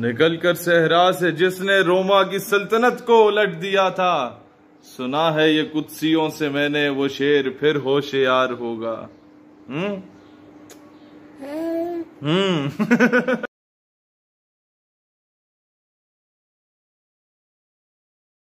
निकल कर सहरा से जिसने रोमा की सल्तनत को उलट दिया था सुना है ये कुत्सियों से मैंने वो शेर फिर होशियार होगा हम्म हम्म